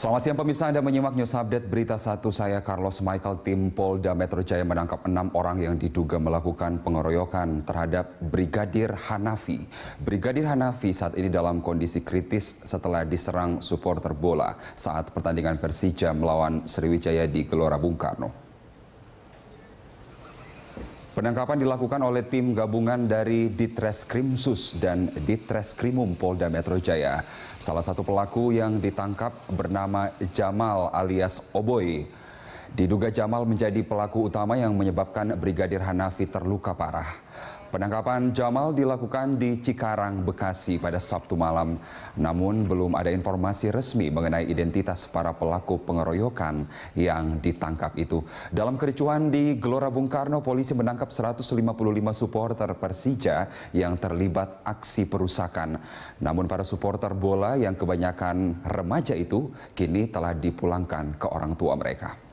Selamat siang pemirsa, Anda menyimak news update berita satu saya Carlos Michael tim Polda Metro Jaya menangkap enam orang yang diduga melakukan pengeroyokan terhadap Brigadir Hanafi. Brigadir Hanafi saat ini dalam kondisi kritis setelah diserang supporter bola saat pertandingan Persija melawan Sriwijaya di Gelora Bung Karno. Penangkapan dilakukan oleh tim gabungan dari Ditreskrimsus dan Ditreskrimum Polda Metro Jaya. Salah satu pelaku yang ditangkap bernama Jamal alias Oboy. Diduga Jamal menjadi pelaku utama yang menyebabkan Brigadir Hanafi terluka parah. Penangkapan Jamal dilakukan di Cikarang, Bekasi pada Sabtu malam. Namun belum ada informasi resmi mengenai identitas para pelaku pengeroyokan yang ditangkap itu. Dalam kericuhan di Gelora Bung Karno, polisi menangkap 155 supporter Persija yang terlibat aksi perusakan. Namun para supporter bola yang kebanyakan remaja itu kini telah dipulangkan ke orang tua mereka.